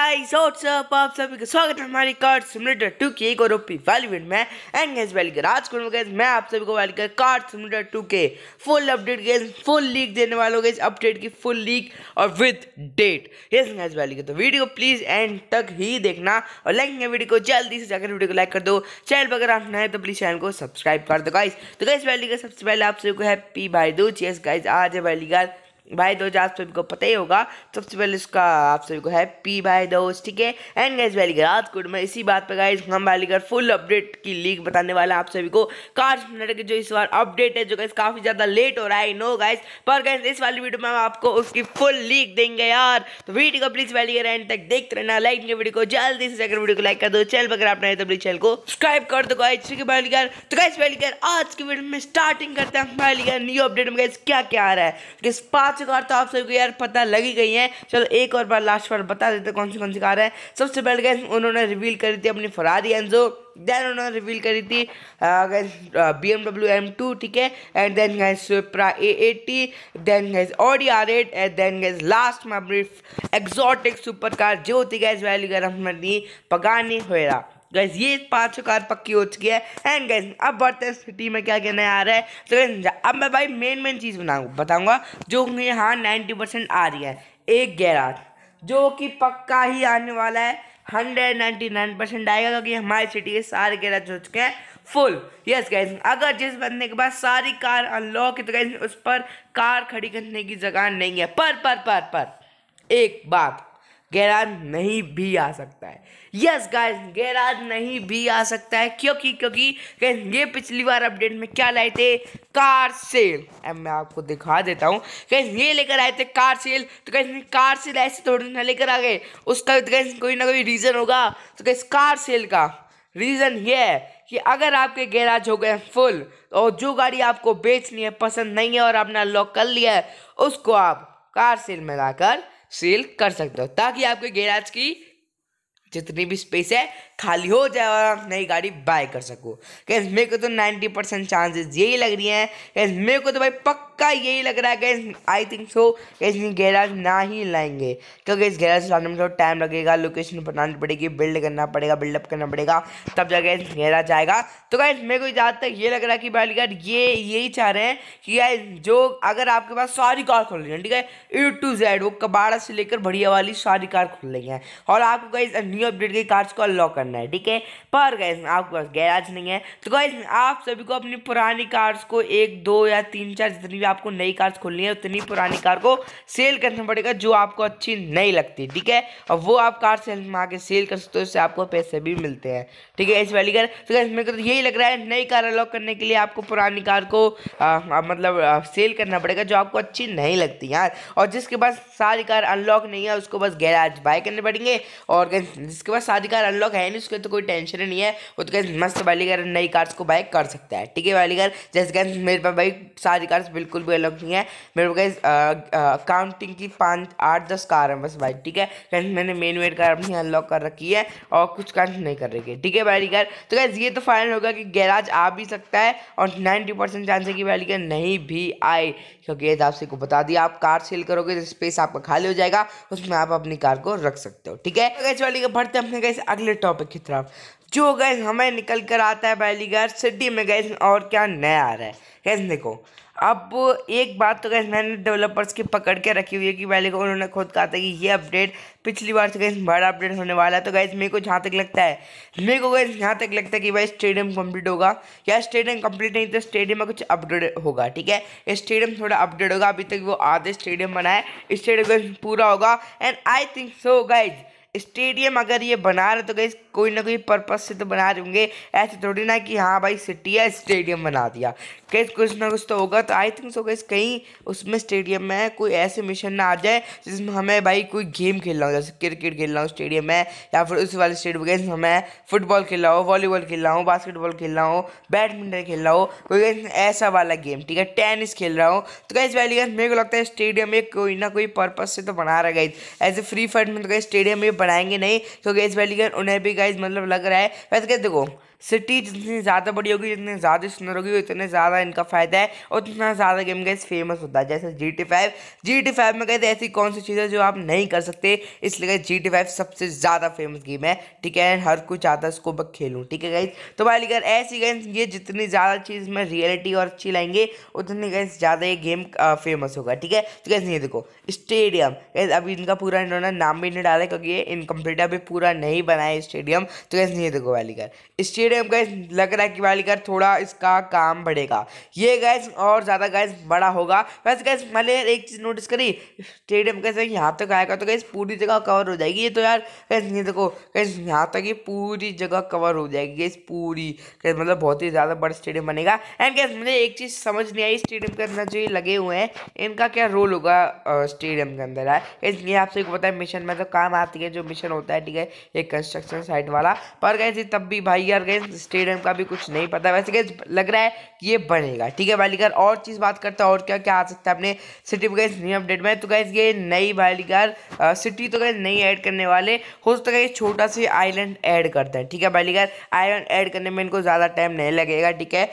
आप सभी का स्वागत है हमारी कार्ड सिमुलेटर टू के एक और ओपी वैल्यूएंट में एंड गैस वेलकर आज कौन गैस मैं आप सभी को वेलकर कार्ड सिमुलेटर टू के full update guys full leak देने वालों गैस अपडेट की फुल लीक और with date yes guys welcome तो वीडियो प्लीज एंड तक ही देखना और लाइक है वीडियो को जल्दी से जाकर वीडियो को लाइक कर दो चैनल पर अगर आप नए तो प्लीज चैनल को सब्सक्राइब कर दो गाइस तो गैस वैली का सबसे पहले आप सभी को हैप्पी भाई दूज यस गाइज आज है वैली भाई दोस्त आप सभी को पता ही होगा सबसे पहले इसका आप सभी को हैप्पी भाई दोस्त ठीक है एंड गाइज वाली रात गुड में इसी बात पर गाइज हम वाली कर फुल अपडेट की लीक बताने वाला आप सभी को कार्स मिनट की जो इस बार अपडेट है जो गाइज काफ़ी ज़्यादा लेट हो रहा है नो गाइज पर गाइज इस वाली वीडियो में हम आपको उसकी फुल लीक देंगे यार तो वीडियो को प्लीज़ वाली एंड तक देखते रहना लाइक के वीडियो को जल्दी से अगर वीडियो को लाइक कर दो चैनल अगर आप नए तो प्लीज चैनल को सब्सक्राइब कर दो गाइज ठीक है तो गाइज वाली आज की वीडियो में स्टार्टिंग करते हैं हमारे न्यू अपडेट में गाइज क्या क्या आ रहा है किस पास चुका और तो आप सभी को यार पता लगी गई है चलो एक और बार लास्ट बार बता देते कौन सी कौन सी कार है सबसे पहले गैस उन्होंने रिवील करी थी अपनी फरारी एंजो देन उन्होंने रिवील करी थी B M W M two ठीक है and then guys Supra A eighty then guys Audi R eight and then guys last में अपनी एक्जॉटिक सुपर कार जो होती गैस वैल्यू कर अपनी पगानी होरा गैस ये पाँच कार पक्की हो चुकी है एंड गैस अब बढ़ते हैं सिटी में क्या कहने आ रहा है तो गैस अब मैं भाई मेन मेन चीज़ बनाऊँ बताऊँगा जो यहाँ नाइन्टी परसेंट आ रही है एक गैराज जो कि पक्का ही आने वाला है हंड्रेड नाइन्टी नाइन परसेंट आएगा क्योंकि हमारी सिटी के सारे गैराज हो चुके हैं फुल यस गैस अगर जिस बनने के बाद सारी कार अनलॉक है तो गैस उस पर कार खड़ी करने की जगह नहीं है पर पर पर पर एक बात गैराज नहीं भी आ सकता है यस गाइस गैराज नहीं भी आ सकता है क्योंकि क्योंकि ये पिछली बार अपडेट में क्या लाए थे कार सेल अब मैं आपको दिखा देता हूँ कहीं ये लेकर आए थे कार सेल तो कहीं कार सेल ऐसे थोड़ी ना लेकर आ गए उसका तो कहीं कोई ना कोई रीज़न होगा तो कहीं कार सेल का रीज़न ये है कि अगर आपके गैराज हो गए फुल और जो गाड़ी आपको बेचनी है पसंद नहीं है और आपने लॉक कर लिया है उसको आप कार सेल में लाकर सेल कर सकते हो ताकि आपके गैराज की जितनी भी स्पेस है खाली हो जाए और आप नई गाड़ी बाय कर सको कैसे मेरे को तो नाइन्टी परसेंट चांसेस यही लग रही हैं कैसे मेरे को तो भाई पक्का पक्का यही लग रहा है guys I think so guys garage ना ही लाएंगे क्योंकि इस गैराज लाने में थोड़ा टाइम लगेगा लोकेशन बनानी पड़ेगी बिल्ड करना पड़ेगा बिल्डअप करना पड़ेगा तब जाके इस गैराज आएगा तो गैस मेरे को ज़्यादा तक ये लग रहा है कि भाई यार ये यही चाह रहे हैं कि यार जो अगर आपके पास सारी कार खोल रही है ठीक है ए टू जेड वो कबाड़ा से लेकर बढ़िया वाली सारी कार खोल रही है और आपको गैस न्यू अपडेट की कार्स को अनलॉक करना है ठीक है पर गैस आपके पास गैराज नहीं है तो गैस आप सभी को अपनी पुरानी कार्स को एक दो या तीन चार जितनी भी आपको नई कार्स खोलनी है उतनी पुरानी कार को सेल करना पड़ेगा जो आपको अच्छी नहीं लगती ठीक है और वो आप कार सेल में आके सेल कर सकते हो उससे आपको पैसे भी मिलते हैं ठीक है इस वाली कार तो मेरे को तो यही लग रहा है नई कार अलॉक करने के लिए आपको पुरानी कार को आ, मतलब आ, सेल करना पड़ेगा जो आपको अच्छी नहीं लगती यार और जिसके पास सारी कार अनलॉक नहीं है उसको बस गैराज बाय करने पड़ेंगे और जिसके पास सारी कार अनलॉक है नहीं उसके तो कोई टेंशन ही नहीं है वो तो कहीं मस्त वाली कार नई कार्स को बाय कर सकता है ठीक है वाली कार जैसे मेरे पास भाई सारी कार्स बिल्कुल बिल्कुल भी अलग नहीं है मेरे को गाइज काउंटिंग की पाँच आठ दस कार है बस भाई ठीक है कहीं मैंने मेन मेड कार अपनी अनलॉक कर रखी है और कुछ कार नहीं कर रखी है ठीक है बैली कार तो गाइज ये तो फाइनल होगा कि गैराज आ भी सकता है और नाइन्टी परसेंट चांस है कि बैली कार नहीं भी आए क्योंकि ये तो आपसे को बता दिया आप कार सेल करोगे तो स्पेस आपका खाली हो जाएगा उसमें आप अपनी कार को रख सकते हो ठीक है तो गैस वाली बढ़ते अपने गैस अगले टॉपिक की तरफ जो गैस हमें निकल कर आता है बैलीगढ़ सिटी में गैस और क्या नया आ रहा है गैस देखो अब एक बात तो कैसे मैंने डेवलपर्स की पकड़ के रखी हुई है कि पहले को उन्होंने खुद कहा था कि ये अपडेट पिछली बार से कहीं बड़ा अपडेट होने वाला है तो गैस मेरे को जहाँ तक लगता है मेरे को गैस यहाँ तक लगता है कि भाई स्टेडियम कंप्लीट होगा या स्टेडियम कंप्लीट नहीं तो स्टेडियम में कुछ अपडेट होगा ठीक है स्टेडियम थोड़ा अपडेट होगा अभी तक वो आधे स्टेडियम बना है स्टेडियम पूरा होगा and I think so guys stadium अगर ये बना रहे तो गई कोई ना कोई पर्पज़ से तो बना रहे होंगे ऐसे थोड़ी ना कि हाँ भाई सिटी है स्टेडियम बना दिया कहीं कुछ ना कुछ तो होगा तो आई थिंक सो गई कहीं उसमें स्टेडियम में कोई ऐसे मिशन ना आ जाए जिसमें हमें भाई कोई गेम खेलना हो जैसे क्रिकेट खेलना हो स्टेडियम में या फिर उस वाले स्टेडियम में हमें फुटबॉल खेलना हो वॉलीबॉल खेलना हो बास्केटबॉल खेलना हो बैडमिंटन खेलना हो कोई ऐसा वाला गेम ठीक है टेनिस खेल रहा हो तो कहीं वैली गैस मेरे को लगता है स्टेडियम एक कोई ना कोई पर्पज से तो बना रहा guys as a Free Fire में तो कहीं स्टेडियम ये बनाएंगे नहीं तो गैस वाली गैस उन्हें भी गाइज मतलब लग रहा है वैसे कहते देखो सिटी जितनी ज़्यादा बड़ी होगी जितनी ज़्यादा सुंदर होगी उतने ज़्यादा इनका फ़ायदा है और उतना ज़्यादा गेम गैस फेमस होता है जैसे G T five G T five में कहते ऐसी कौन सी चीज़ है जो आप नहीं कर सकते इसलिए जी टी फाइव सबसे ज़्यादा फेमस गेम है ठीक है हर कोई चाहता है इसको मैं खेलूँ ठीक है गाइज तो भाई लेकर ऐसी गेम ये जितनी ज़्यादा चीज़ में रियलिटी और अच्छी लाएंगे उतनी गैस ज़्यादा ये गेम फेमस होगा ठीक है तो कैसे ये देखो स्टेडियम कैसे अभी इनका पूरा इन्होंने नाम भी नहीं डाला क्योंकि ये इनकम्प्लीट अभी पूरा नहीं बनाया स्टेडियम तो कैसे नहीं देखो वाली लेकर स्टेडियम टाइम गैस लग रहा है कि वाली वालीकर थोड़ा इसका काम बढ़ेगा ये गैस और ज़्यादा गैस बड़ा होगा वैसे गैस मैंने एक चीज़ नोटिस करी स्टेडियम कैसे यहाँ तक आएगा तो गैस पूरी जगह कवर हो जाएगी ये तो यार कैसे नहीं देखो गैस यहाँ तक ये पूरी जगह कवर हो जाएगी गैस पूरी कैसे मतलब बहुत ही ज़्यादा बड़ा स्टेडियम बनेगा एंड गैस मुझे एक चीज़ समझ नहीं आई स्टेडियम के अंदर जो ये लगे हुए हैं इनका क्या रोल होगा स्टेडियम के अंदर है इसलिए आपसे एक पता है मिशन में तो काम आती है जो मिशन होता है ठीक है एक कंस्ट्रक्शन साइट वाला पर गए तब भी भाई यार गए स्टेडियम का भी कुछ नहीं पता वैसे गैस लग रहा है कि ये बनेगा ठीक है भाई और चीज़ बात करते हैं और क्या क्या आ सकता है अपने सिटी में गैस न्यू अपडेट में तो गैस ये नई भाई सिटी तो गैस नई ऐड करने वाले हो सकता है छोटा सा आइलैंड ऐड करते हैं ठीक है भाई आइलैंड ऐड करने में इनको ज़्यादा टाइम नहीं लगेगा ठीक है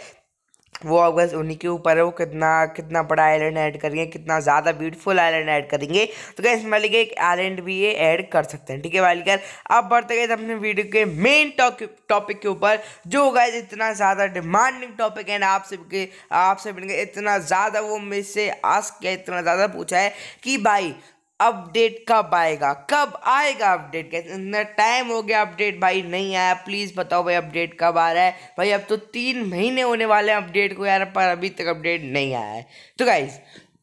वो अगर उन्हीं के ऊपर है वो कितना कितना बड़ा आइलैंड ऐड करेंगे कितना ज़्यादा ब्यूटीफुल आइलैंड ऐड करेंगे तो कैसे मान लीजिए एक आइलैंड भी ये ऐड कर सकते हैं ठीक है वाली कर अब बढ़ते गए अपने वीडियो के मेन टॉपिक के ऊपर जो होगा इतना ज़्यादा डिमांडिंग टॉपिक है आप सबके आपसे सब इतना ज़्यादा वो मुझसे आस्क किया इतना ज़्यादा पूछा है कि भाई अपडेट कब आएगा कब आएगा अपडेट कैसे इतना टाइम हो गया अपडेट भाई नहीं आया प्लीज़ बताओ भाई अपडेट कब आ रहा है भाई अब तो तीन महीने होने वाले हैं अपडेट को यार पर अभी तक अपडेट नहीं आया है तो गाइज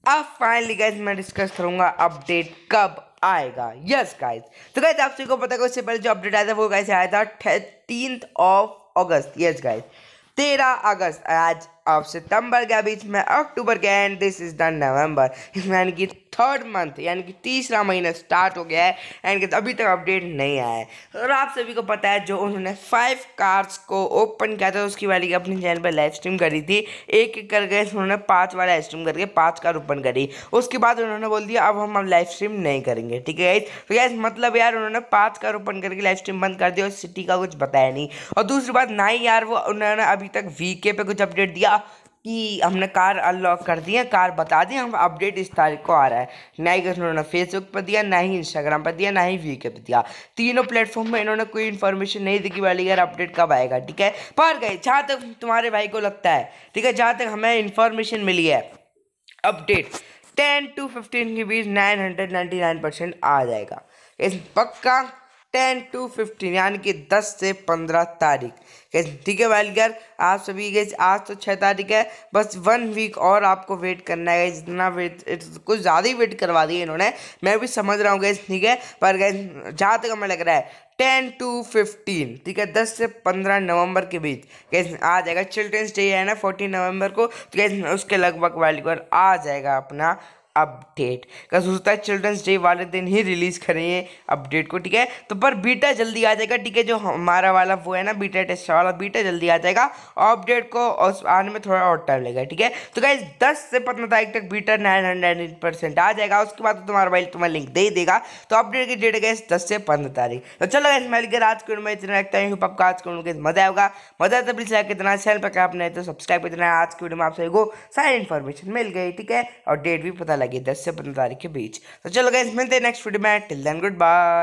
अब फाइनली गाइज मैं डिस्कस करूँगा अपडेट कब आएगा यस गाइज तो गाइज आप सभी को पता है उससे पहले जो अपडेट आया था वो कैसे आया था thirteen of August yes guys तेरह अगस्त आज अब सितंबर के बीच में अक्टूबर के end this is the November यानी कि थर्ड मंथ यानी कि तीसरा महीना स्टार्ट हो गया है एंड कि अभी तक अपडेट नहीं आया है और आप सभी को पता है जो उन्होंने फाइव कार्स को ओपन किया था उसकी वाली अपने चैनल पर लाइव स्ट्रीम करी थी एक एक करके उन्होंने पाँच वाला लाइव स्ट्रीम करके पाँच कार ओपन करी उसके बाद उन्होंने बोल दिया अब हम अब लाइव स्ट्रीम नहीं करेंगे ठीक है तो गैस मतलब यार उन्होंने पाँच कार ओपन करके लाइव स्ट्रीम बंद कर दिया और सिटी का कुछ बताया नहीं और दूसरी बात ना ही यार वो उन्होंने अभी तक वीके पे कुछ अपडेट दिया कि हमने कार अनलॉक कर दी है कार बता दी हम अपडेट इस तारीख को आ रहा है ना ही उन्होंने फेसबुक पर दिया ना ही इंस्टाग्राम पर दिया ना ही व्यू के पर दिया तीनों प्लेटफॉर्म में इन्होंने कोई इन्फॉर्मेशन नहीं दी कि वाली यार अपडेट कब आएगा ठीक है पर गए जहाँ तक तुम्हारे भाई को लगता है ठीक है जहाँ तक हमें इन्फॉर्मेशन मिली है अपडेट टेन टू फिफ्टीन के बीच nine hundred ninety nine percent आ जाएगा इस पक्का टेन टू फिफ्टीन यानी कि दस से पंद्रह तारीख ठीक है वाइल्डगर आप सभी गए आज तो छः तारीख है बस वन वीक और आपको वेट करना है जितना वेट कुछ ज़्यादा ही वेट करवा दिए इन्होंने मैं भी समझ रहा हूँ गैस ठीक है पर गए जहाँ तक हमें लग रहा है टेन टू फिफ्टीन ठीक है दस से पंद्रह नवंबर के बीच कैसे आ जाएगा चिल्ड्रेंस डे है ना फोर्टीन नवंबर को तो कैसे उसके लगभग वाइल्डगर आ जाएगा अपना अपडेट सोचता है चिल्ड्रंस डे वाले दिन ही रिलीज़ करेंगे अपडेट को ठीक है तो पर बीटा जल्दी आ जाएगा ठीक है जो हमारा वाला वो है ना बीटा टेस्ट वाला बीटा जल्दी आ जाएगा अपडेट को आने में थोड़ा और टाइम लगेगा ठीक है तो क्या दस से पंद्रह तारीख तक बीटा नाइन हंड्रेड परसेंट आ जाएगा उसके बाद तो तुम्हारा मोबाइल तुम्हें लिंक दे ही देगा तो अपडेट की डेट इस दस से पंद्रह तारीख तो चलो गए मैं लेकर आज को इतना रखता हूँ का आज को मजा आएगा मजा तो इस लाइक इतना चैनल पर आप तो सब्सक्राइब इतना आज की वीडियो में आप सभी को सारी इन्फॉर्मेशन मिल गई ठीक है और डेट भी पता लगे लगी दस से पंद्रह तारीख के बीच तो चलो गए मिलते हैं नेक्स्ट वीडियो में टिल देन गुड बाय